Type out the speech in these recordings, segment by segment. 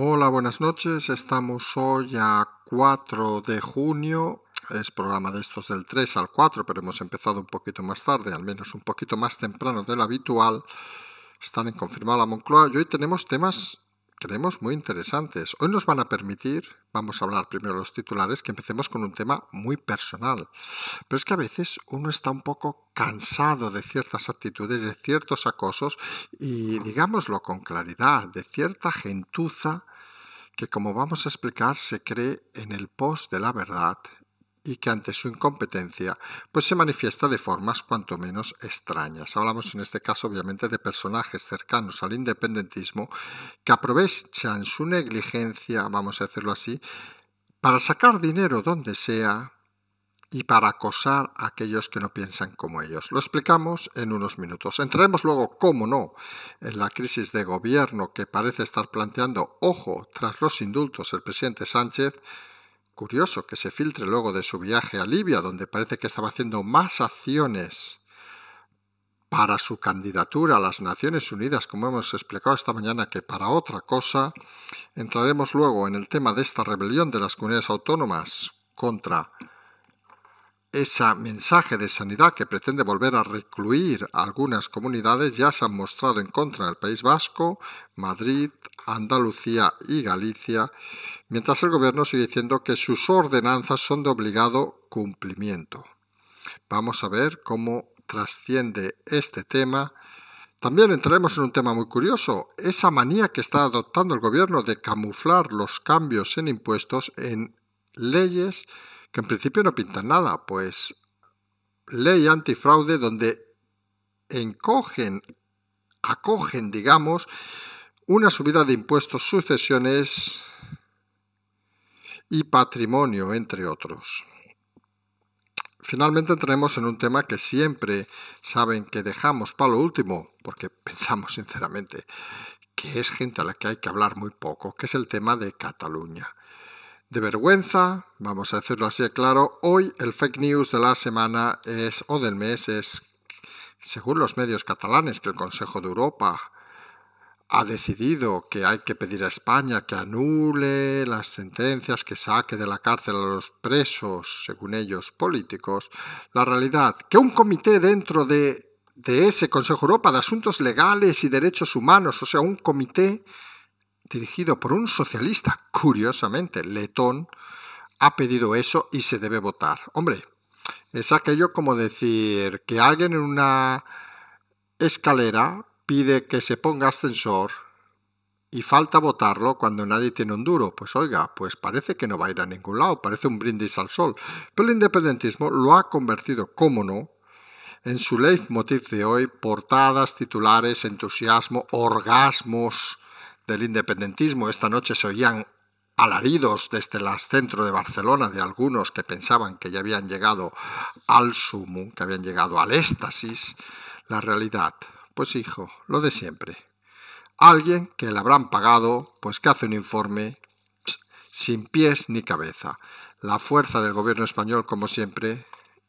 Hola, buenas noches. Estamos hoy a 4 de junio. Es programa de estos del 3 al 4, pero hemos empezado un poquito más tarde, al menos un poquito más temprano de habitual. Están en confirmado la Moncloa y hoy tenemos temas creemos muy interesantes. Hoy nos van a permitir, vamos a hablar primero de los titulares, que empecemos con un tema muy personal. Pero es que a veces uno está un poco cansado de ciertas actitudes, de ciertos acosos y, digámoslo con claridad, de cierta gentuza que, como vamos a explicar, se cree en el post de la verdad, y que ante su incompetencia pues se manifiesta de formas cuanto menos extrañas. Hablamos en este caso obviamente de personajes cercanos al independentismo que aprovechan su negligencia, vamos a hacerlo así, para sacar dinero donde sea y para acosar a aquellos que no piensan como ellos. Lo explicamos en unos minutos. Entraremos luego, cómo no, en la crisis de gobierno que parece estar planteando, ojo, tras los indultos, el presidente Sánchez, Curioso que se filtre luego de su viaje a Libia, donde parece que estaba haciendo más acciones para su candidatura a las Naciones Unidas, como hemos explicado esta mañana, que para otra cosa. Entraremos luego en el tema de esta rebelión de las comunidades autónomas contra ese mensaje de sanidad que pretende volver a recluir a algunas comunidades. Ya se han mostrado en contra del País Vasco, Madrid, Andalucía y Galicia, mientras el Gobierno sigue diciendo que sus ordenanzas son de obligado cumplimiento. Vamos a ver cómo trasciende este tema. También entraremos en un tema muy curioso, esa manía que está adoptando el Gobierno de camuflar los cambios en impuestos en leyes que en principio no pintan nada, pues ley antifraude donde encogen acogen, digamos, una subida de impuestos, sucesiones y patrimonio, entre otros. Finalmente entremos en un tema que siempre saben que dejamos para lo último, porque pensamos sinceramente que es gente a la que hay que hablar muy poco, que es el tema de Cataluña. De vergüenza, vamos a hacerlo así de claro, hoy el fake news de la semana es, o del mes es, según los medios catalanes, que el Consejo de Europa ha decidido que hay que pedir a España que anule las sentencias que saque de la cárcel a los presos, según ellos, políticos, la realidad que un comité dentro de, de ese Consejo Europa de Asuntos Legales y Derechos Humanos, o sea, un comité dirigido por un socialista, curiosamente, letón, ha pedido eso y se debe votar. Hombre, es aquello como decir que alguien en una escalera pide que se ponga ascensor y falta votarlo cuando nadie tiene un duro. Pues oiga, pues parece que no va a ir a ningún lado, parece un brindis al sol. Pero el independentismo lo ha convertido, cómo no, en su leitmotiv de hoy, portadas, titulares, entusiasmo, orgasmos del independentismo. Esta noche se oían alaridos desde el centro de Barcelona de algunos que pensaban que ya habían llegado al sumo, que habían llegado al éxtasis. La realidad, pues hijo, lo de siempre. Alguien que le habrán pagado, pues que hace un informe sin pies ni cabeza. La fuerza del gobierno español, como siempre,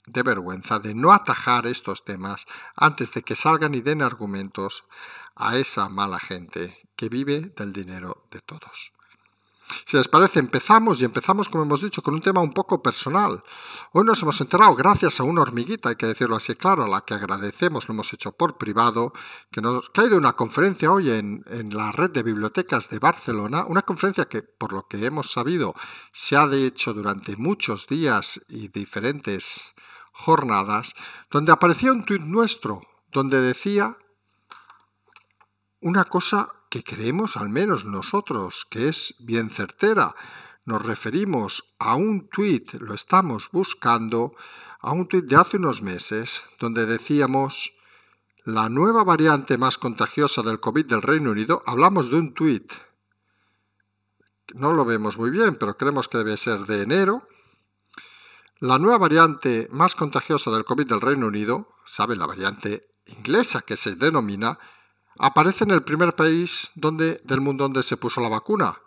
de vergüenza de no atajar estos temas antes de que salgan y den argumentos a esa mala gente que vive del dinero de todos. Si les parece, empezamos y empezamos, como hemos dicho, con un tema un poco personal. Hoy nos hemos enterado, gracias a una hormiguita, hay que decirlo así claro, a la que agradecemos, lo hemos hecho por privado, que nos que ha ido una conferencia hoy en, en la red de bibliotecas de Barcelona, una conferencia que, por lo que hemos sabido, se ha hecho durante muchos días y diferentes jornadas, donde aparecía un tuit nuestro, donde decía una cosa que creemos al menos nosotros, que es bien certera. Nos referimos a un tuit, lo estamos buscando, a un tuit de hace unos meses, donde decíamos, la nueva variante más contagiosa del COVID del Reino Unido, hablamos de un tuit, no lo vemos muy bien, pero creemos que debe ser de enero, la nueva variante más contagiosa del COVID del Reino Unido, saben la variante inglesa que se denomina aparece en el primer país donde, del mundo donde se puso la vacuna,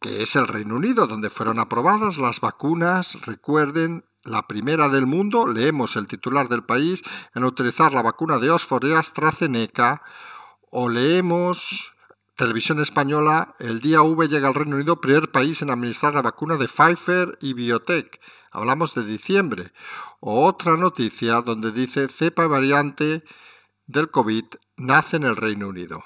que es el Reino Unido, donde fueron aprobadas las vacunas, recuerden, la primera del mundo, leemos el titular del país, en utilizar la vacuna de Oxford y AstraZeneca, o leemos Televisión Española, el día V llega al Reino Unido, primer país en administrar la vacuna de Pfizer y Biotech. Hablamos de diciembre. O otra noticia donde dice cepa variante del COVID nace en el Reino Unido.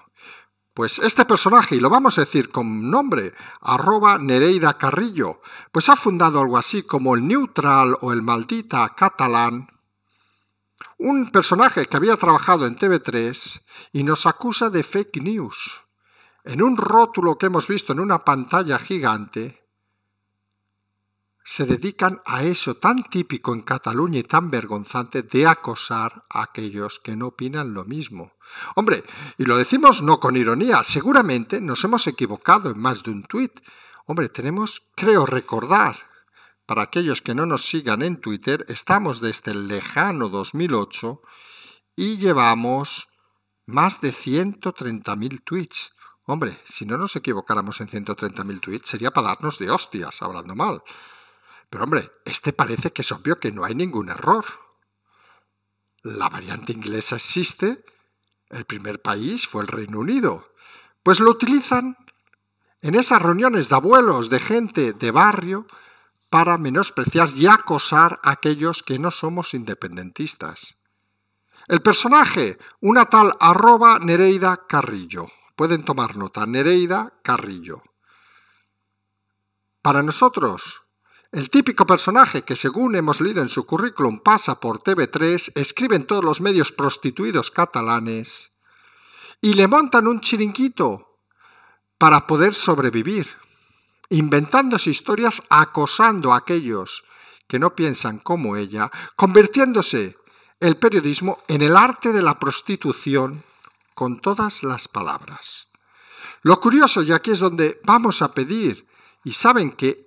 Pues este personaje, y lo vamos a decir con nombre, arroba Nereida Carrillo, pues ha fundado algo así como el Neutral o el Maldita Catalán, un personaje que había trabajado en TV3 y nos acusa de fake news. En un rótulo que hemos visto en una pantalla gigante, se dedican a eso tan típico en Cataluña y tan vergonzante de acosar a aquellos que no opinan lo mismo. Hombre, y lo decimos no con ironía, seguramente nos hemos equivocado en más de un tuit. Hombre, tenemos, creo recordar, para aquellos que no nos sigan en Twitter, estamos desde el lejano 2008 y llevamos más de 130.000 tweets. Hombre, si no nos equivocáramos en 130.000 tweets, sería para darnos de hostias, hablando mal. Pero hombre, este parece que es obvio que no hay ningún error. La variante inglesa existe, el primer país fue el Reino Unido. Pues lo utilizan en esas reuniones de abuelos, de gente, de barrio, para menospreciar y acosar a aquellos que no somos independentistas. El personaje, una tal arroba Nereida Carrillo. Pueden tomar nota, Nereida Carrillo. Para nosotros, el típico personaje que, según hemos leído en su currículum, pasa por TV3, escribe en todos los medios prostituidos catalanes y le montan un chiringuito para poder sobrevivir, inventándose historias acosando a aquellos que no piensan como ella, convirtiéndose el periodismo en el arte de la prostitución con todas las palabras. Lo curioso, y aquí es donde vamos a pedir, y saben que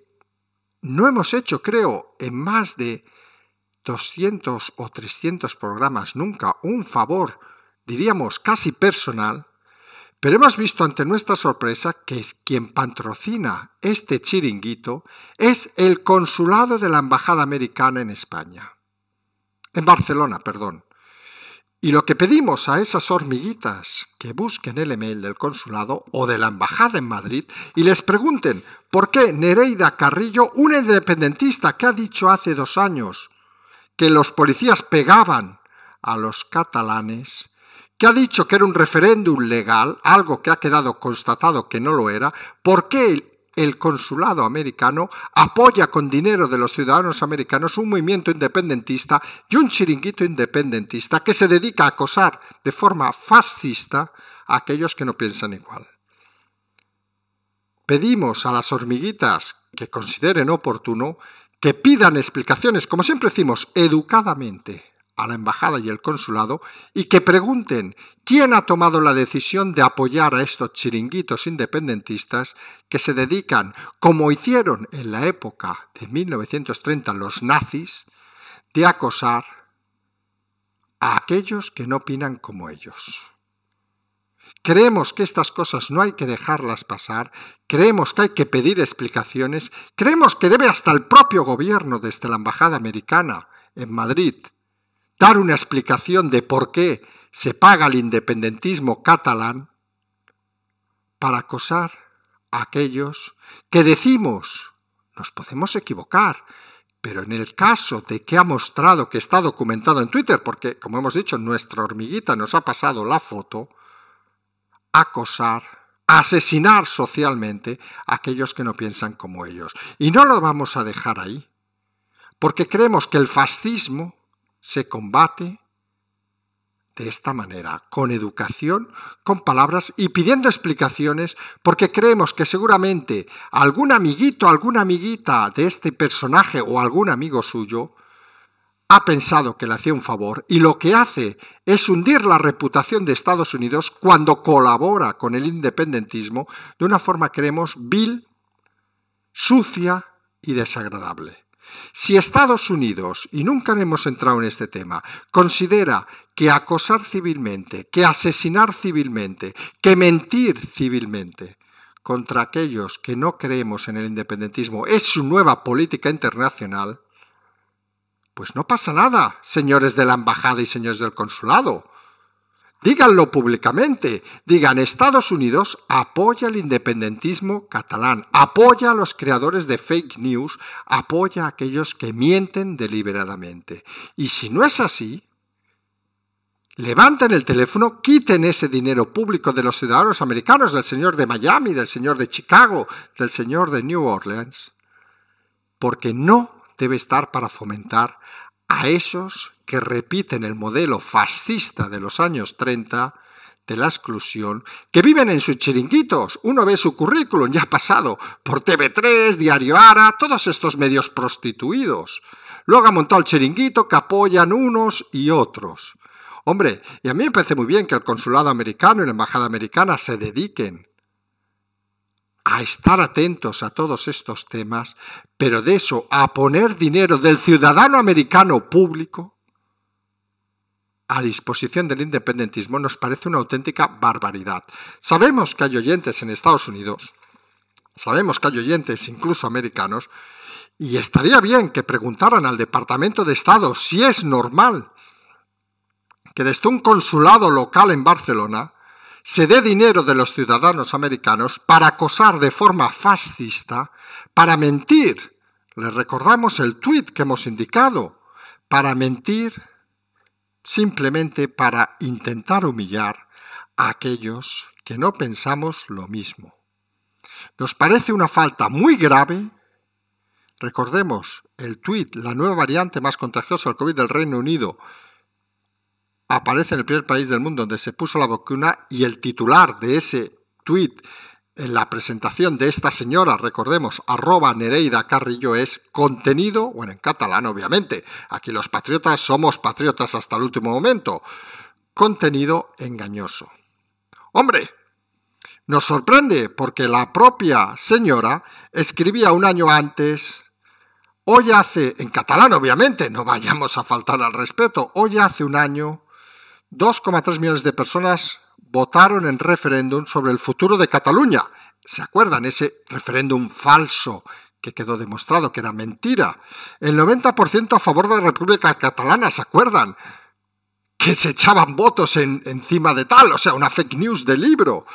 no hemos hecho, creo, en más de 200 o 300 programas nunca un favor, diríamos casi personal, pero hemos visto ante nuestra sorpresa que es quien patrocina este chiringuito es el consulado de la Embajada Americana en España. En Barcelona, perdón. Y lo que pedimos a esas hormiguitas que busquen el email del consulado o de la embajada en Madrid y les pregunten ¿Por qué Nereida Carrillo, una independentista que ha dicho hace dos años que los policías pegaban a los catalanes, que ha dicho que era un referéndum legal, algo que ha quedado constatado que no lo era, ¿por qué el consulado americano apoya con dinero de los ciudadanos americanos un movimiento independentista y un chiringuito independentista que se dedica a acosar de forma fascista a aquellos que no piensan igual? pedimos a las hormiguitas que consideren oportuno que pidan explicaciones, como siempre decimos, educadamente a la embajada y el consulado y que pregunten quién ha tomado la decisión de apoyar a estos chiringuitos independentistas que se dedican, como hicieron en la época de 1930 los nazis, de acosar a aquellos que no opinan como ellos. Creemos que estas cosas no hay que dejarlas pasar, creemos que hay que pedir explicaciones, creemos que debe hasta el propio gobierno desde la Embajada Americana en Madrid dar una explicación de por qué se paga el independentismo catalán para acosar a aquellos que decimos, nos podemos equivocar, pero en el caso de que ha mostrado que está documentado en Twitter, porque como hemos dicho, nuestra hormiguita nos ha pasado la foto, acosar, asesinar socialmente a aquellos que no piensan como ellos. Y no lo vamos a dejar ahí, porque creemos que el fascismo se combate de esta manera, con educación, con palabras y pidiendo explicaciones, porque creemos que seguramente algún amiguito, alguna amiguita de este personaje o algún amigo suyo ha pensado que le hacía un favor y lo que hace es hundir la reputación de Estados Unidos cuando colabora con el independentismo de una forma, creemos, vil, sucia y desagradable. Si Estados Unidos, y nunca hemos entrado en este tema, considera que acosar civilmente, que asesinar civilmente, que mentir civilmente, contra aquellos que no creemos en el independentismo es su nueva política internacional, pues no pasa nada, señores de la embajada y señores del consulado. Díganlo públicamente. Digan, Estados Unidos apoya el independentismo catalán, apoya a los creadores de fake news, apoya a aquellos que mienten deliberadamente. Y si no es así, levanten el teléfono, quiten ese dinero público de los ciudadanos americanos, del señor de Miami, del señor de Chicago, del señor de New Orleans, porque no debe estar para fomentar a esos que repiten el modelo fascista de los años 30 de la exclusión, que viven en sus chiringuitos. Uno ve su currículum ya pasado por TV3, Diario Ara, todos estos medios prostituidos. Luego ha montado el chiringuito que apoyan unos y otros. Hombre, y a mí me parece muy bien que el consulado americano y la embajada americana se dediquen a estar atentos a todos estos temas, pero de eso a poner dinero del ciudadano americano público a disposición del independentismo nos parece una auténtica barbaridad. Sabemos que hay oyentes en Estados Unidos, sabemos que hay oyentes incluso americanos, y estaría bien que preguntaran al Departamento de Estado si es normal que desde un consulado local en Barcelona se dé dinero de los ciudadanos americanos para acosar de forma fascista, para mentir. Les recordamos el tuit que hemos indicado, para mentir simplemente para intentar humillar a aquellos que no pensamos lo mismo. Nos parece una falta muy grave. Recordemos el tuit, la nueva variante más contagiosa del COVID del Reino Unido, aparece en el primer país del mundo donde se puso la vacuna y el titular de ese tuit en la presentación de esta señora, recordemos, arroba Nereida Carrillo es contenido, bueno, en catalán obviamente, aquí los patriotas somos patriotas hasta el último momento, contenido engañoso. Hombre, nos sorprende porque la propia señora escribía un año antes, hoy hace, en catalán obviamente, no vayamos a faltar al respeto, hoy hace un año 2,3 millones de personas votaron en referéndum sobre el futuro de Cataluña. ¿Se acuerdan ese referéndum falso que quedó demostrado que era mentira? El 90% a favor de la República Catalana, ¿se acuerdan? Que se echaban votos en, encima de tal, o sea, una fake news de libro.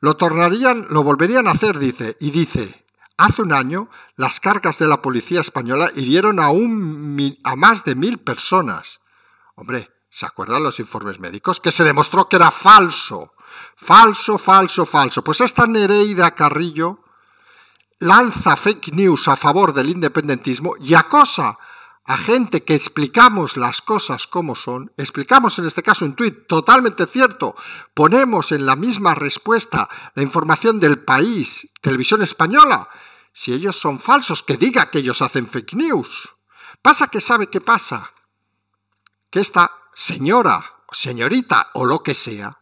Lo tornarían, lo volverían a hacer, dice, y dice, hace un año las cargas de la policía española hirieron a, un, a más de mil personas. Hombre, ¿Se acuerdan los informes médicos? Que se demostró que era falso. Falso, falso, falso. Pues esta Nereida Carrillo lanza fake news a favor del independentismo y acosa a gente que explicamos las cosas como son, explicamos en este caso en tuit totalmente cierto, ponemos en la misma respuesta la información del país, televisión española, si ellos son falsos, que diga que ellos hacen fake news. Pasa que sabe qué pasa, que esta señora, señorita o lo que sea,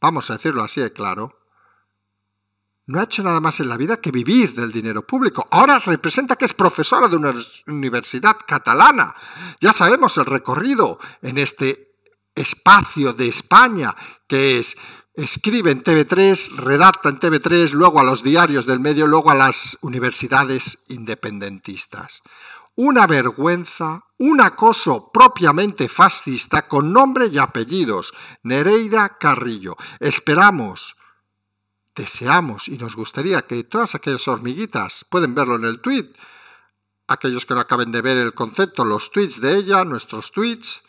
vamos a decirlo así de claro, no ha hecho nada más en la vida que vivir del dinero público. Ahora representa que es profesora de una universidad catalana. Ya sabemos el recorrido en este espacio de España, que es escribe en TV3, redacta en TV3, luego a los diarios del medio, luego a las universidades independentistas. Una vergüenza un acoso propiamente fascista con nombre y apellidos, Nereida Carrillo. Esperamos, deseamos y nos gustaría que todas aquellas hormiguitas, pueden verlo en el tweet, aquellos que no acaben de ver el concepto, los tweets de ella, nuestros tweets,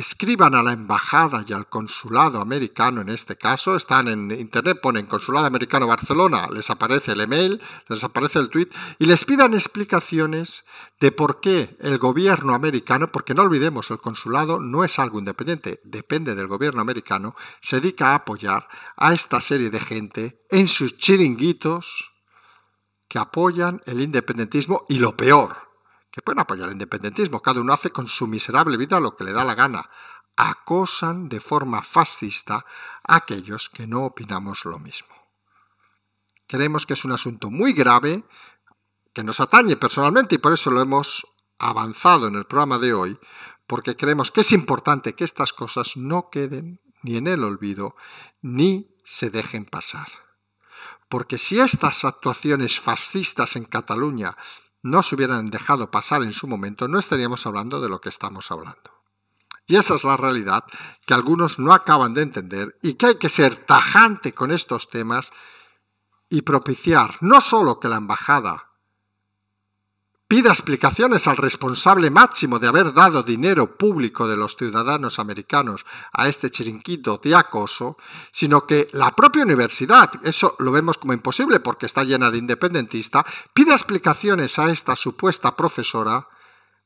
escriban a la embajada y al consulado americano, en este caso, están en internet, ponen consulado americano Barcelona, les aparece el email, les aparece el tweet, y les pidan explicaciones de por qué el gobierno americano, porque no olvidemos, el consulado no es algo independiente, depende del gobierno americano, se dedica a apoyar a esta serie de gente en sus chiringuitos que apoyan el independentismo y lo peor, que pueden apoyar el independentismo, cada uno hace con su miserable vida lo que le da la gana, acosan de forma fascista a aquellos que no opinamos lo mismo. Creemos que es un asunto muy grave que nos atañe personalmente y por eso lo hemos avanzado en el programa de hoy, porque creemos que es importante que estas cosas no queden ni en el olvido ni se dejen pasar. Porque si estas actuaciones fascistas en Cataluña no se hubieran dejado pasar en su momento, no estaríamos hablando de lo que estamos hablando. Y esa es la realidad que algunos no acaban de entender y que hay que ser tajante con estos temas y propiciar no solo que la embajada pida explicaciones al responsable máximo de haber dado dinero público de los ciudadanos americanos a este chiringuito de acoso, sino que la propia universidad, eso lo vemos como imposible porque está llena de independentistas, pida explicaciones a esta supuesta profesora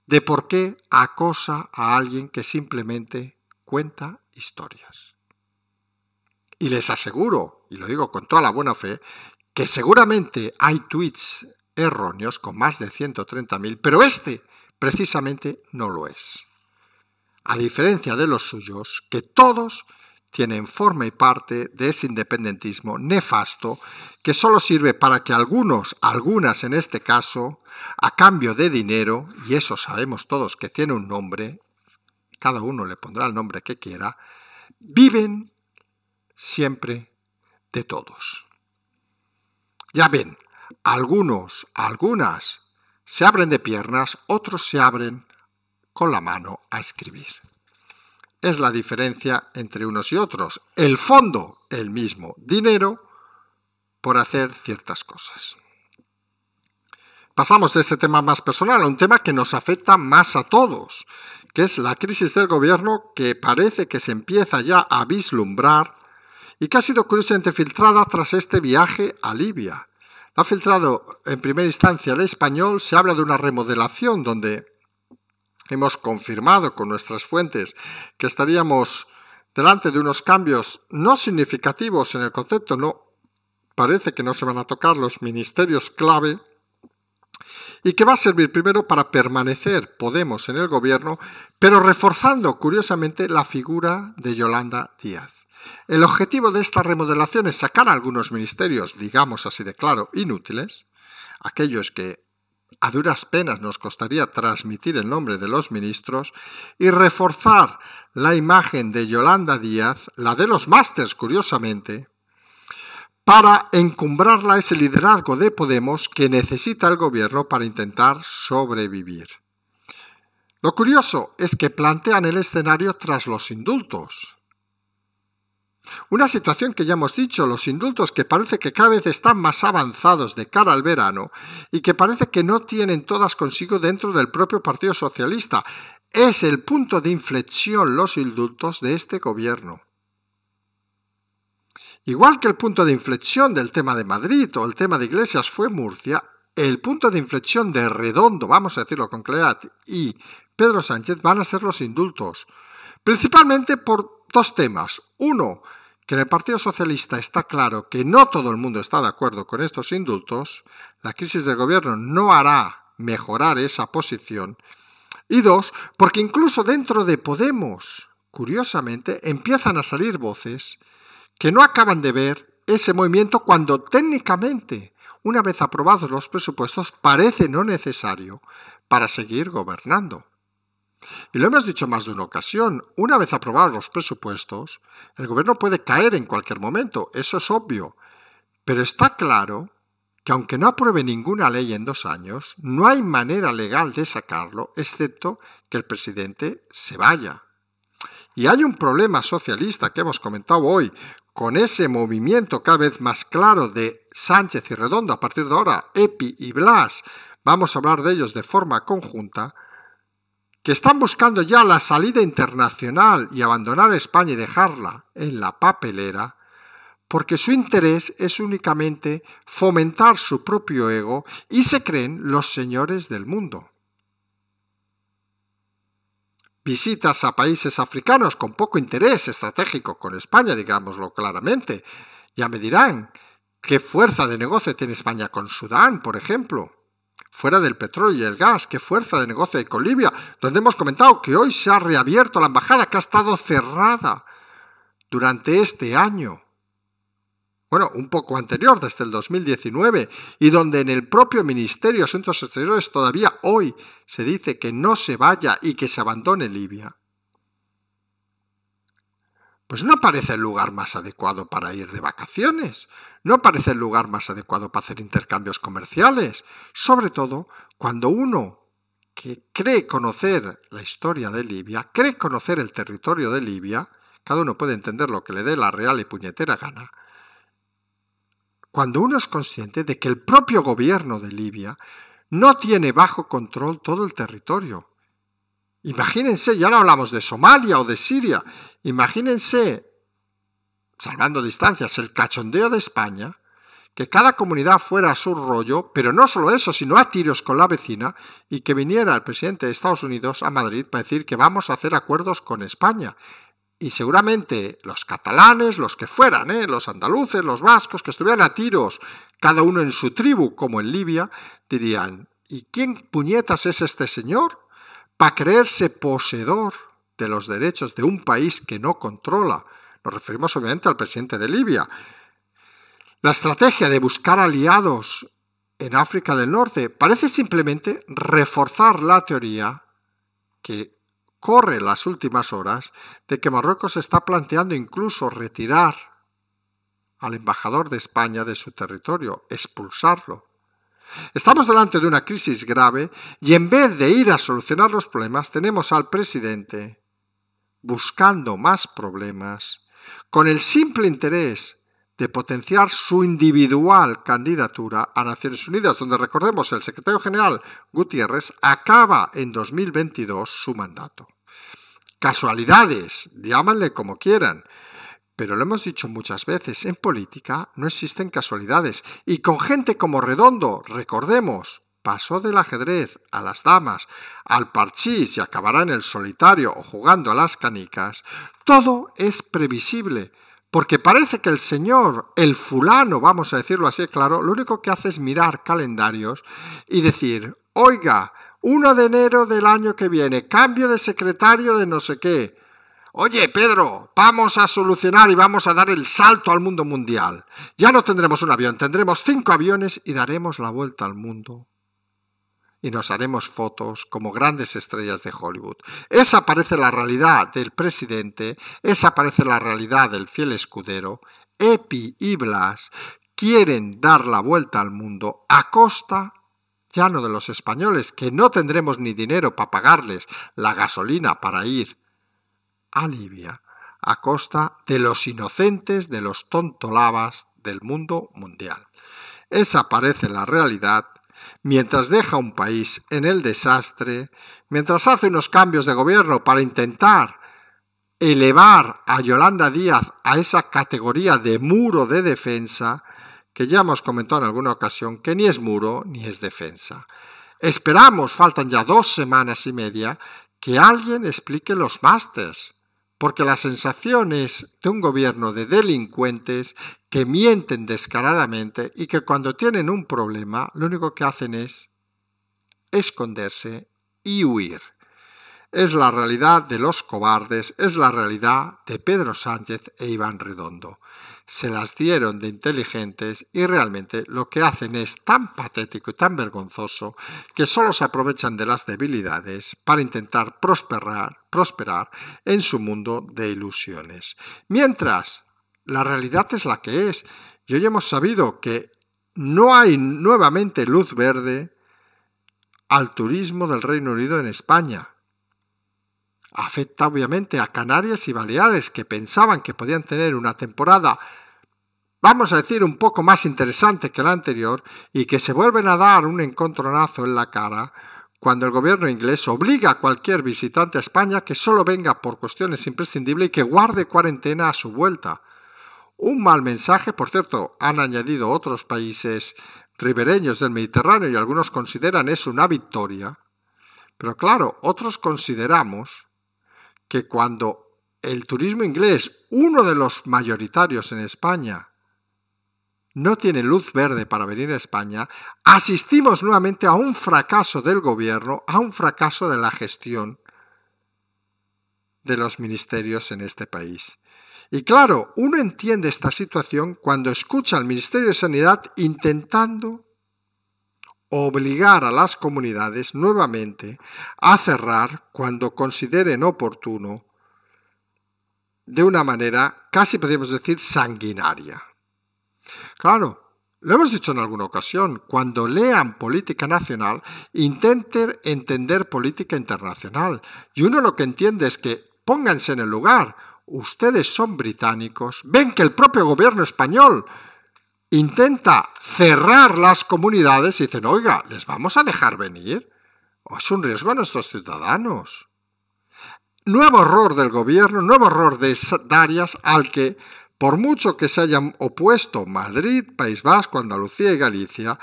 de por qué acosa a alguien que simplemente cuenta historias. Y les aseguro, y lo digo con toda la buena fe, que seguramente hay tweets erróneos con más de 130.000, pero este precisamente no lo es. A diferencia de los suyos, que todos tienen forma y parte de ese independentismo nefasto que solo sirve para que algunos, algunas en este caso, a cambio de dinero, y eso sabemos todos que tiene un nombre, cada uno le pondrá el nombre que quiera, viven siempre de todos. Ya ven, algunos, algunas, se abren de piernas, otros se abren con la mano a escribir. Es la diferencia entre unos y otros. El fondo, el mismo. Dinero por hacer ciertas cosas. Pasamos de este tema más personal a un tema que nos afecta más a todos, que es la crisis del gobierno que parece que se empieza ya a vislumbrar y que ha sido curiosamente filtrada tras este viaje a Libia, ha filtrado en primera instancia el español, se habla de una remodelación donde hemos confirmado con nuestras fuentes que estaríamos delante de unos cambios no significativos en el concepto, no parece que no se van a tocar los ministerios clave y que va a servir primero para permanecer Podemos en el gobierno, pero reforzando curiosamente la figura de Yolanda Díaz. El objetivo de esta remodelación es sacar algunos ministerios, digamos así de claro, inútiles, aquellos que a duras penas nos costaría transmitir el nombre de los ministros, y reforzar la imagen de Yolanda Díaz, la de los másters, curiosamente, para encumbrarla ese liderazgo de Podemos que necesita el gobierno para intentar sobrevivir. Lo curioso es que plantean el escenario tras los indultos, una situación que ya hemos dicho, los indultos que parece que cada vez están más avanzados de cara al verano y que parece que no tienen todas consigo dentro del propio Partido Socialista. Es el punto de inflexión los indultos de este gobierno. Igual que el punto de inflexión del tema de Madrid o el tema de Iglesias fue Murcia, el punto de inflexión de Redondo, vamos a decirlo con claridad, y Pedro Sánchez van a ser los indultos. Principalmente por Dos temas. Uno, que en el Partido Socialista está claro que no todo el mundo está de acuerdo con estos indultos. La crisis del gobierno no hará mejorar esa posición. Y dos, porque incluso dentro de Podemos, curiosamente, empiezan a salir voces que no acaban de ver ese movimiento cuando técnicamente, una vez aprobados los presupuestos, parece no necesario para seguir gobernando. Y lo hemos dicho más de una ocasión, una vez aprobados los presupuestos, el gobierno puede caer en cualquier momento, eso es obvio. Pero está claro que aunque no apruebe ninguna ley en dos años, no hay manera legal de sacarlo, excepto que el presidente se vaya. Y hay un problema socialista que hemos comentado hoy, con ese movimiento cada vez más claro de Sánchez y Redondo a partir de ahora, Epi y Blas, vamos a hablar de ellos de forma conjunta, que están buscando ya la salida internacional y abandonar España y dejarla en la papelera, porque su interés es únicamente fomentar su propio ego y se creen los señores del mundo. Visitas a países africanos con poco interés estratégico con España, digámoslo claramente. Ya me dirán, ¿qué fuerza de negocio tiene España con Sudán, por ejemplo? fuera del petróleo y el gas, qué fuerza de negocio hay con Libia, donde hemos comentado que hoy se ha reabierto la embajada que ha estado cerrada durante este año. Bueno, un poco anterior, desde el 2019, y donde en el propio Ministerio de Asuntos Exteriores todavía hoy se dice que no se vaya y que se abandone Libia. Pues no parece el lugar más adecuado para ir de vacaciones no parece el lugar más adecuado para hacer intercambios comerciales, sobre todo cuando uno que cree conocer la historia de Libia, cree conocer el territorio de Libia, cada uno puede entender lo que le dé la real y puñetera gana, cuando uno es consciente de que el propio gobierno de Libia no tiene bajo control todo el territorio. Imagínense, ya no hablamos de Somalia o de Siria, imagínense salvando distancias, el cachondeo de España, que cada comunidad fuera a su rollo, pero no solo eso, sino a tiros con la vecina y que viniera el presidente de Estados Unidos a Madrid para decir que vamos a hacer acuerdos con España. Y seguramente los catalanes, los que fueran, ¿eh? los andaluces, los vascos, que estuvieran a tiros, cada uno en su tribu, como en Libia, dirían, ¿y quién puñetas es este señor para creerse poseedor de los derechos de un país que no controla? Nos referimos obviamente al presidente de Libia. La estrategia de buscar aliados en África del Norte parece simplemente reforzar la teoría que corre las últimas horas de que Marruecos está planteando incluso retirar al embajador de España de su territorio, expulsarlo. Estamos delante de una crisis grave y en vez de ir a solucionar los problemas tenemos al presidente buscando más problemas con el simple interés de potenciar su individual candidatura a Naciones Unidas, donde recordemos el secretario general Gutiérrez acaba en 2022 su mandato. Casualidades, llámanle como quieran, pero lo hemos dicho muchas veces, en política no existen casualidades y con gente como Redondo, recordemos, pasó del ajedrez a las damas, al parchís y acabará en el solitario o jugando a las canicas, todo es previsible, porque parece que el señor, el fulano, vamos a decirlo así, claro, lo único que hace es mirar calendarios y decir, oiga, 1 de enero del año que viene, cambio de secretario de no sé qué. Oye, Pedro, vamos a solucionar y vamos a dar el salto al mundo mundial. Ya no tendremos un avión, tendremos cinco aviones y daremos la vuelta al mundo y nos haremos fotos como grandes estrellas de Hollywood. Esa parece la realidad del presidente, esa parece la realidad del fiel escudero. Epi y Blas quieren dar la vuelta al mundo a costa ya no de los españoles, que no tendremos ni dinero para pagarles la gasolina para ir a Libia, a costa de los inocentes, de los tontolabas del mundo mundial. Esa parece la realidad mientras deja un país en el desastre, mientras hace unos cambios de gobierno para intentar elevar a Yolanda Díaz a esa categoría de muro de defensa, que ya hemos comentado en alguna ocasión que ni es muro ni es defensa. Esperamos, faltan ya dos semanas y media, que alguien explique los másters porque las sensaciones de un gobierno de delincuentes que mienten descaradamente y que cuando tienen un problema lo único que hacen es esconderse y huir. Es la realidad de los cobardes, es la realidad de Pedro Sánchez e Iván Redondo se las dieron de inteligentes y realmente lo que hacen es tan patético y tan vergonzoso que solo se aprovechan de las debilidades para intentar prosperar, prosperar en su mundo de ilusiones. Mientras, la realidad es la que es y hoy hemos sabido que no hay nuevamente luz verde al turismo del Reino Unido en España afecta obviamente a Canarias y Baleares, que pensaban que podían tener una temporada, vamos a decir, un poco más interesante que la anterior, y que se vuelven a dar un encontronazo en la cara cuando el gobierno inglés obliga a cualquier visitante a España que solo venga por cuestiones imprescindibles y que guarde cuarentena a su vuelta. Un mal mensaje, por cierto, han añadido otros países ribereños del Mediterráneo y algunos consideran eso una victoria. Pero claro, otros consideramos que cuando el turismo inglés, uno de los mayoritarios en España, no tiene luz verde para venir a España, asistimos nuevamente a un fracaso del gobierno, a un fracaso de la gestión de los ministerios en este país. Y claro, uno entiende esta situación cuando escucha al Ministerio de Sanidad intentando obligar a las comunidades nuevamente a cerrar cuando consideren oportuno de una manera casi podríamos decir sanguinaria. Claro, lo hemos dicho en alguna ocasión, cuando lean política nacional, intenten entender política internacional. Y uno lo que entiende es que pónganse en el lugar. Ustedes son británicos, ven que el propio gobierno español intenta cerrar las comunidades y dicen, oiga, ¿les vamos a dejar venir? ¿O oh, es un riesgo a nuestros ciudadanos? Nuevo error del gobierno, nuevo error de Darias al que, por mucho que se hayan opuesto Madrid, País Vasco, Andalucía y Galicia,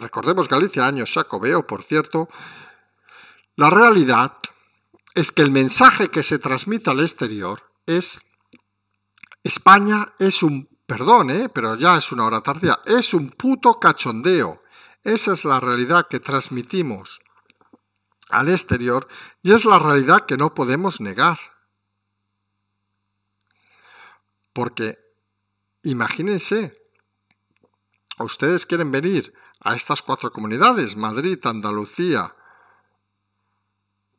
recordemos Galicia año Jacobeo, por cierto, la realidad es que el mensaje que se transmite al exterior es España es un Perdón, ¿eh? pero ya es una hora tardía. Es un puto cachondeo. Esa es la realidad que transmitimos al exterior y es la realidad que no podemos negar. Porque imagínense, ustedes quieren venir a estas cuatro comunidades, Madrid, Andalucía,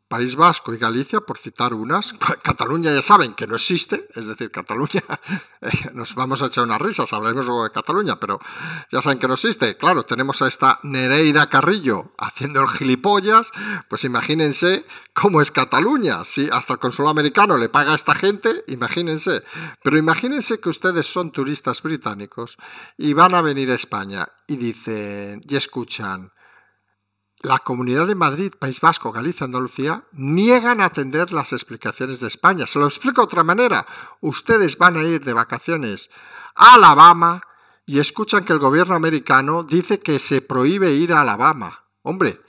País Vasco y Galicia, por citar unas. Cataluña ya saben que no existe, es decir, Cataluña, eh, nos vamos a echar unas risas, hablaremos luego de Cataluña, pero ya saben que no existe. Claro, tenemos a esta Nereida Carrillo haciendo el gilipollas, pues imagínense cómo es Cataluña. Si hasta el consulado americano le paga a esta gente, imagínense. Pero imagínense que ustedes son turistas británicos y van a venir a España y dicen, y escuchan, la Comunidad de Madrid, País Vasco, Galicia, Andalucía, niegan a atender las explicaciones de España. Se lo explico de otra manera. Ustedes van a ir de vacaciones a Alabama y escuchan que el gobierno americano dice que se prohíbe ir a Alabama. Hombre,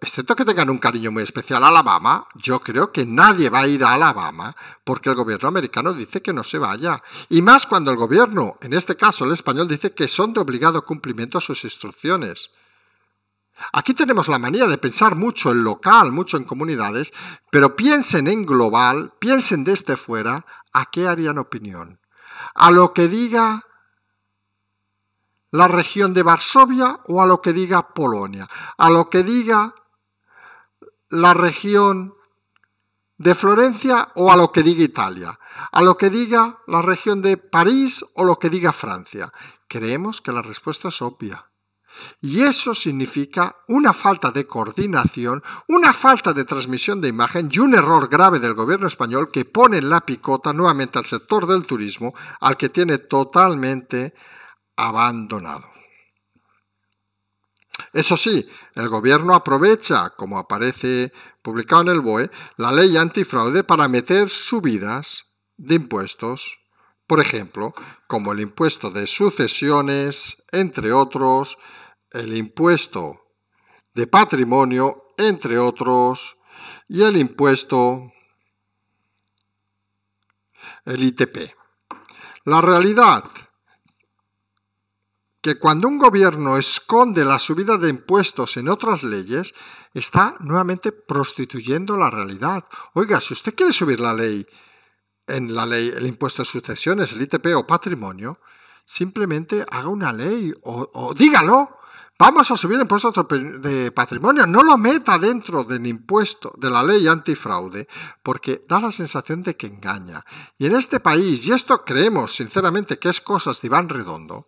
excepto que tengan un cariño muy especial a Alabama, yo creo que nadie va a ir a Alabama porque el gobierno americano dice que no se vaya. Y más cuando el gobierno, en este caso el español, dice que son de obligado cumplimiento a sus instrucciones. Aquí tenemos la manía de pensar mucho en local, mucho en comunidades, pero piensen en global, piensen desde este fuera, ¿a qué harían opinión? ¿A lo que diga la región de Varsovia o a lo que diga Polonia? ¿A lo que diga la región de Florencia o a lo que diga Italia? ¿A lo que diga la región de París o lo que diga Francia? Creemos que la respuesta es obvia. Y eso significa una falta de coordinación, una falta de transmisión de imagen y un error grave del gobierno español que pone la picota nuevamente al sector del turismo, al que tiene totalmente abandonado. Eso sí, el gobierno aprovecha, como aparece publicado en el BOE, la ley antifraude para meter subidas de impuestos, por ejemplo, como el impuesto de sucesiones, entre otros, el impuesto de patrimonio, entre otros, y el impuesto, el ITP. La realidad que cuando un gobierno esconde la subida de impuestos en otras leyes, está nuevamente prostituyendo la realidad. Oiga, si usted quiere subir la ley, en la ley el impuesto de sucesiones, el ITP o patrimonio, simplemente haga una ley o, o dígalo, Vamos a subir el impuesto de patrimonio. No lo meta dentro del impuesto de la ley antifraude porque da la sensación de que engaña. Y en este país, y esto creemos sinceramente que es cosas de Iván Redondo,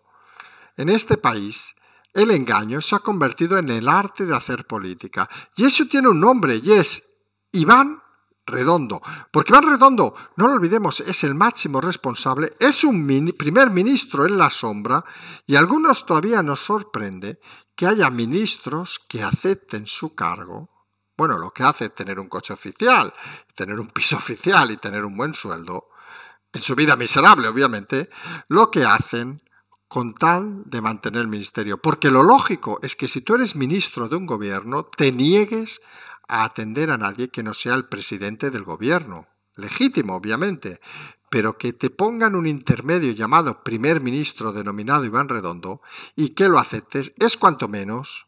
en este país el engaño se ha convertido en el arte de hacer política. Y eso tiene un nombre y es Iván redondo. Porque va Redondo, no lo olvidemos, es el máximo responsable, es un primer ministro en la sombra y a algunos todavía nos sorprende que haya ministros que acepten su cargo. Bueno, lo que hace es tener un coche oficial, tener un piso oficial y tener un buen sueldo. En su vida miserable, obviamente, lo que hacen con tal de mantener el ministerio. Porque lo lógico es que si tú eres ministro de un gobierno, te niegues a atender a nadie que no sea el presidente del gobierno. Legítimo, obviamente, pero que te pongan un intermedio llamado primer ministro denominado Iván Redondo y que lo aceptes es cuanto menos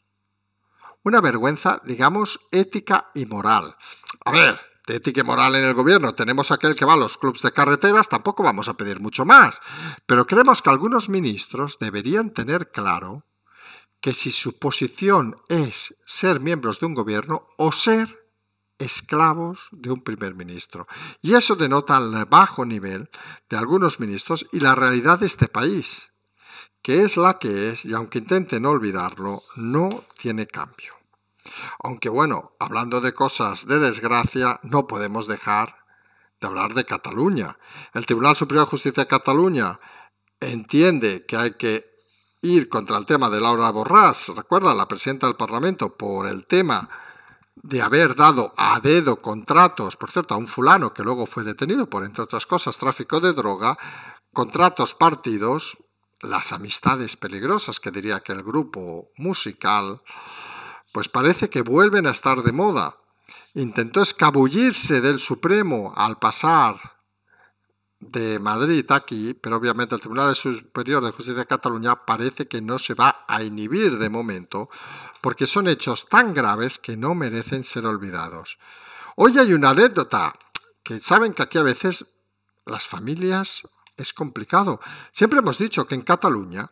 una vergüenza, digamos, ética y moral. A ver, de ética y moral en el gobierno tenemos aquel que va a los clubes de carreteras, tampoco vamos a pedir mucho más, pero creemos que algunos ministros deberían tener claro que si su posición es ser miembros de un gobierno o ser esclavos de un primer ministro. Y eso denota el bajo nivel de algunos ministros y la realidad de este país, que es la que es, y aunque intenten olvidarlo, no tiene cambio. Aunque bueno, hablando de cosas de desgracia, no podemos dejar de hablar de Cataluña. El Tribunal Superior de Justicia de Cataluña entiende que hay que ir contra el tema de Laura Borrás, recuerda, la presidenta del Parlamento, por el tema de haber dado a dedo contratos, por cierto, a un fulano que luego fue detenido por, entre otras cosas, tráfico de droga, contratos partidos, las amistades peligrosas que diría que el grupo musical, pues parece que vuelven a estar de moda. Intentó escabullirse del Supremo al pasar de Madrid aquí, pero obviamente el Tribunal Superior de Justicia de Cataluña parece que no se va a inhibir de momento, porque son hechos tan graves que no merecen ser olvidados. Hoy hay una anécdota, que saben que aquí a veces las familias es complicado. Siempre hemos dicho que en Cataluña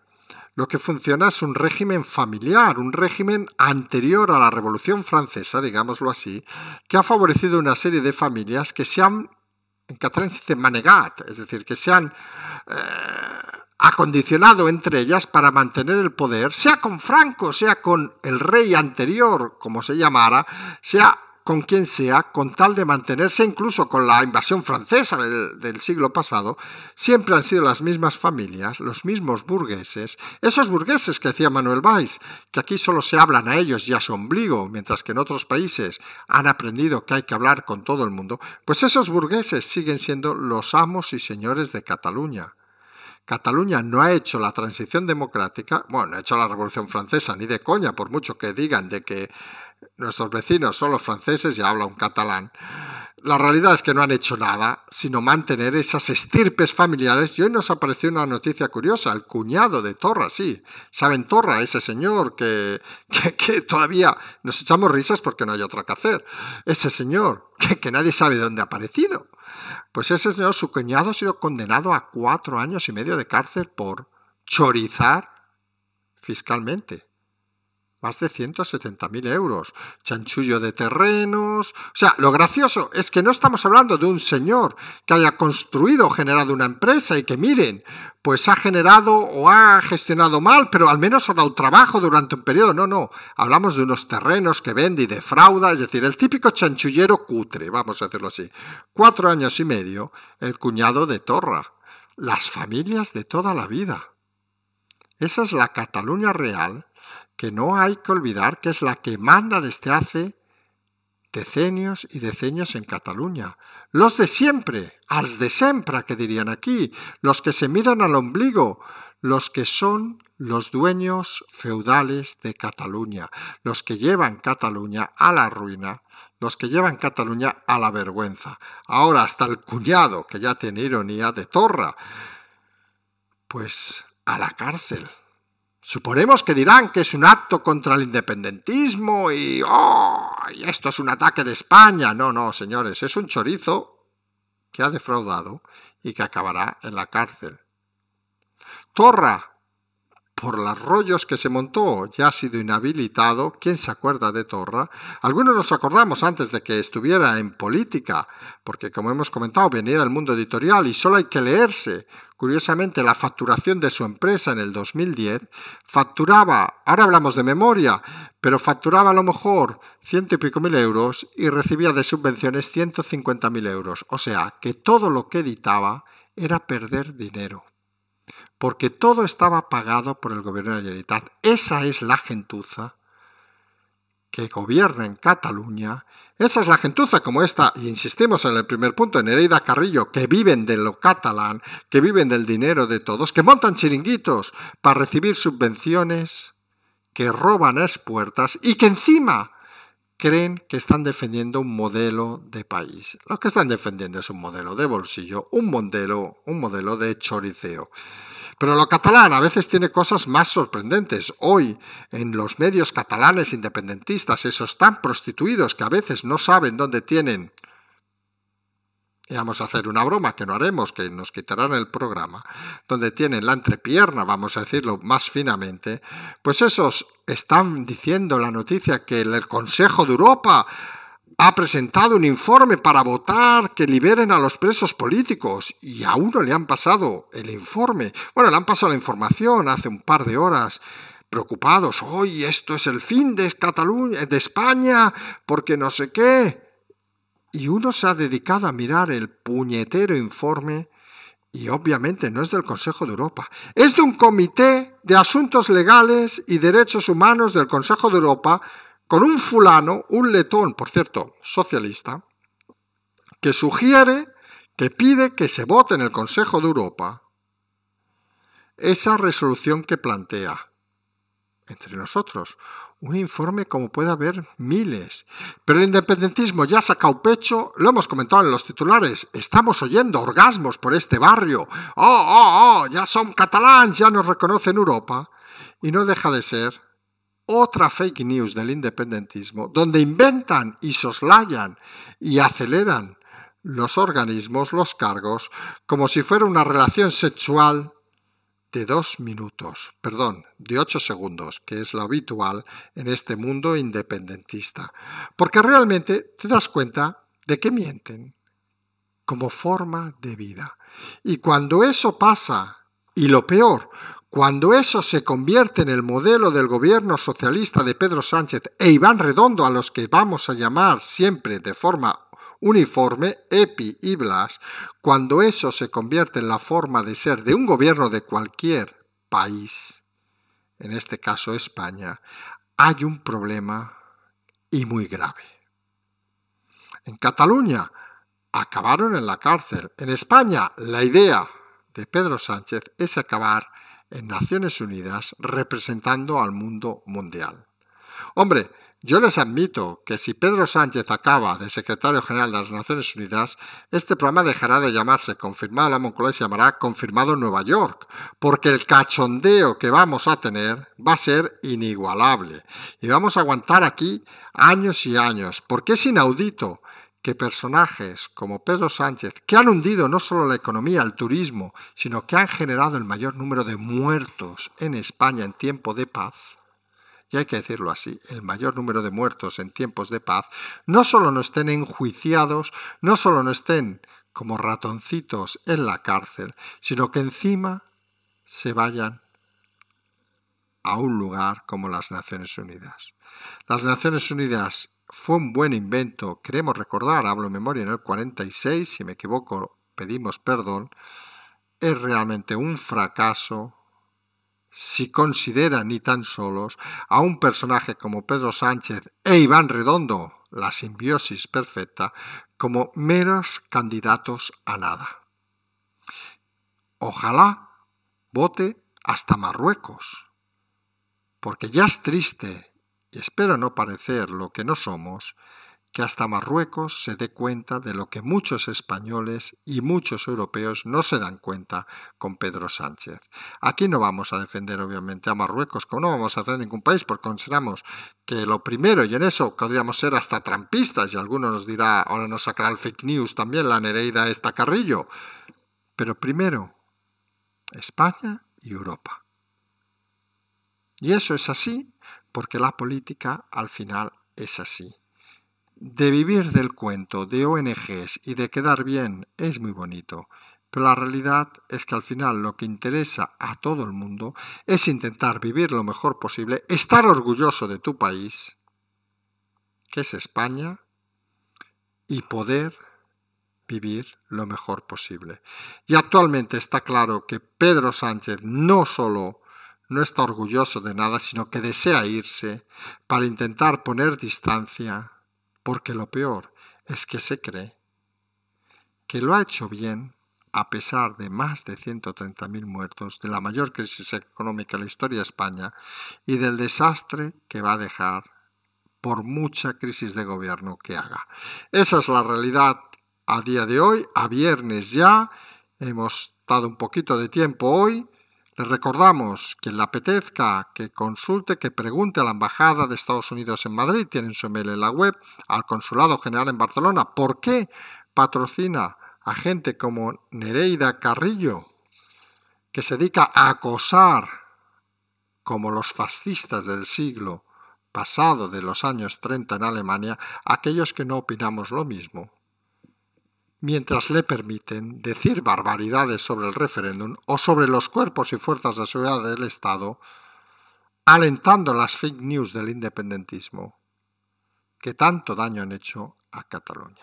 lo que funciona es un régimen familiar, un régimen anterior a la Revolución Francesa, digámoslo así, que ha favorecido una serie de familias que se han en catalán se dice manegat, es decir, que se han eh, acondicionado entre ellas para mantener el poder, sea con Franco, sea con el rey anterior, como se llamara, sea con quien sea, con tal de mantenerse incluso con la invasión francesa del, siglo pasado, siempre han sido las mismas familias, los mismos burgueses, esos burgueses que decía Manuel Valls, que aquí solo se hablan a ellos y a su ombligo, mientras que en otros países han aprendido que hay que hablar con todo el mundo, pues esos burgueses siguen siendo los amos y señores de Cataluña. Cataluña no ha hecho la transición democrática, bueno, no ha hecho la Revolución Francesa, ni de coña, por mucho que digan de que Nuestros vecinos son los franceses y habla un catalán. La realidad es que no han hecho nada, sino mantener esas estirpes familiares. Y hoy nos apareció una noticia curiosa, el cuñado de Torra, sí. ¿Saben Torra, ese señor que, que, todavía nos echamos risas porque no hay otra que hacer? Ese señor que, nadie sabe dónde ha aparecido. Pues ese señor, su cuñado, ha sido condenado a cuatro años y medio de cárcel por chorizar fiscalmente más de 170.000 euros, chanchullo de terrenos. O sea, lo gracioso es que no estamos hablando de un señor que haya construido o generado una empresa y que miren, pues ha generado o ha gestionado mal, pero al menos ha dado trabajo durante un periodo. No, no, hablamos de unos terrenos que vende y defrauda, es decir, el típico chanchullero cutre, vamos a hacerlo así. Cuatro años y medio, el cuñado de Torra. Las familias de toda la vida. Esa es la Cataluña real que no hay que olvidar que es la que manda desde hace decenios y decenios en Cataluña. Los de siempre, als de siempre, que dirían aquí, los que se miran al ombligo, los que son los dueños feudales de Cataluña, los que llevan Cataluña a la ruina, los que llevan Cataluña a la vergüenza. Ahora hasta el cuñado, que ya tiene ironía de torra, pues a la cárcel. Suponemos que dirán que es un acto contra el independentismo y... ¡Oh! Y esto es un ataque de España. No, no, señores, es un chorizo que ha defraudado y que acabará en la cárcel. Torra, por los rollos que se montó, ya ha sido inhabilitado, ¿quién se acuerda de Torra? Algunos nos acordamos antes de que estuviera en política, porque como hemos comentado, venía del mundo editorial y solo hay que leerse. Curiosamente, la facturación de su empresa en el 2010 facturaba, ahora hablamos de memoria, pero facturaba a lo mejor ciento y pico mil euros y recibía de subvenciones cincuenta mil euros. O sea, que todo lo que editaba era perder dinero porque todo estaba pagado por el gobierno de Generalitat. Esa es la gentuza que gobierna en Cataluña, esa es la gentuza como esta, y insistimos en el primer punto, en Herida Carrillo, que viven de lo catalán, que viven del dinero de todos, que montan chiringuitos para recibir subvenciones, que roban expuertas y que encima creen que están defendiendo un modelo de país. Lo que están defendiendo es un modelo de bolsillo, un modelo, un modelo de choriceo. Pero lo catalán a veces tiene cosas más sorprendentes. Hoy, en los medios catalanes independentistas, esos tan prostituidos que a veces no saben dónde tienen y vamos a hacer una broma que no haremos, que nos quitarán el programa, donde tienen la entrepierna, vamos a decirlo más finamente, pues esos están diciendo la noticia que el Consejo de Europa ha presentado un informe para votar que liberen a los presos políticos y a uno le han pasado el informe. Bueno, le han pasado la información hace un par de horas preocupados, hoy esto es el fin de Cataluña, de España, porque no sé qué. Y uno se ha dedicado a mirar el puñetero informe y obviamente no es del Consejo de Europa, es de un comité de asuntos legales y derechos humanos del Consejo de Europa con un fulano, un letón, por cierto, socialista, que sugiere, que pide que se vote en el Consejo de Europa esa resolución que plantea, entre nosotros, un informe como puede haber miles. Pero el independentismo ya ha sacado pecho, lo hemos comentado en los titulares, estamos oyendo orgasmos por este barrio. ¡Oh, oh, oh! Ya son catalans, ya nos reconocen Europa. Y no deja de ser otra fake news del independentismo, donde inventan y soslayan y aceleran los organismos, los cargos, como si fuera una relación sexual de dos minutos, perdón, de ocho segundos, que es lo habitual en este mundo independentista. Porque realmente te das cuenta de que mienten como forma de vida. Y cuando eso pasa, y lo peor, cuando eso se convierte en el modelo del gobierno socialista de Pedro Sánchez e Iván Redondo, a los que vamos a llamar siempre de forma uniforme, EPI y BLAS, cuando eso se convierte en la forma de ser de un gobierno de cualquier país, en este caso España, hay un problema y muy grave. En Cataluña acabaron en la cárcel. En España la idea de Pedro Sánchez es acabar en Naciones Unidas representando al mundo mundial. Hombre, yo les admito que si Pedro Sánchez acaba de secretario general de las Naciones Unidas, este programa dejará de llamarse Confirmado la Moncloa y se llamará Confirmado en Nueva York, porque el cachondeo que vamos a tener va a ser inigualable y vamos a aguantar aquí años y años, porque es inaudito que personajes como Pedro Sánchez, que han hundido no solo la economía, el turismo, sino que han generado el mayor número de muertos en España en tiempo de paz, y hay que decirlo así, el mayor número de muertos en tiempos de paz, no solo no estén enjuiciados, no solo no estén como ratoncitos en la cárcel, sino que encima se vayan a un lugar como las Naciones Unidas. Las Naciones Unidas fue un buen invento, queremos recordar, hablo en memoria en el 46, si me equivoco pedimos perdón, es realmente un fracaso si consideran ni tan solos a un personaje como Pedro Sánchez e Iván Redondo, la simbiosis perfecta, como meros candidatos a nada. Ojalá vote hasta Marruecos, porque ya es triste espero no parecer lo que no somos, que hasta Marruecos se dé cuenta de lo que muchos españoles y muchos europeos no se dan cuenta con Pedro Sánchez. Aquí no vamos a defender obviamente a Marruecos, como no vamos a hacer ningún país, porque consideramos que lo primero, y en eso podríamos ser hasta trampistas, y alguno nos dirá, ahora nos sacará el fake news también, la Nereida esta Carrillo. Pero primero, España y Europa. Y eso es así porque la política al final es así. De vivir del cuento de ONGs y de quedar bien es muy bonito, pero la realidad es que al final lo que interesa a todo el mundo es intentar vivir lo mejor posible, estar orgulloso de tu país, que es España, y poder vivir lo mejor posible. Y actualmente está claro que Pedro Sánchez no solo no está orgulloso de nada, sino que desea irse para intentar poner distancia, porque lo peor es que se cree que lo ha hecho bien a pesar de más de 130.000 muertos, de la mayor crisis económica de la historia de España y del desastre que va a dejar por mucha crisis de gobierno que haga. Esa es la realidad a día de hoy, a viernes ya, hemos dado un poquito de tiempo hoy le recordamos, que le apetezca, que consulte, que pregunte a la Embajada de Estados Unidos en Madrid, tienen su email en la web, al Consulado General en Barcelona, ¿por qué patrocina a gente como Nereida Carrillo, que se dedica a acosar, como los fascistas del siglo pasado de los años 30 en Alemania, aquellos que no opinamos lo mismo? mientras le permiten decir barbaridades sobre el referéndum o sobre los cuerpos y fuerzas de seguridad del Estado, alentando las fake news del independentismo que tanto daño han hecho a Cataluña.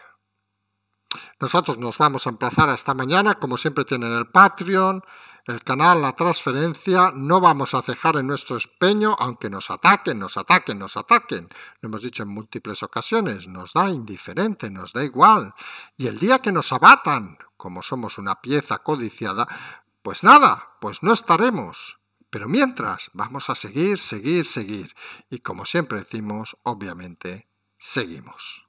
Nosotros nos vamos a emplazar hasta mañana, como siempre tienen el Patreon, el canal, la transferencia, no vamos a cejar en nuestro espeño, aunque nos ataquen, nos ataquen, nos ataquen. Lo hemos dicho en múltiples ocasiones, nos da indiferente, nos da igual. Y el día que nos abatan, como somos una pieza codiciada, pues nada, pues no estaremos. Pero mientras, vamos a seguir, seguir, seguir. Y como siempre decimos, obviamente, seguimos.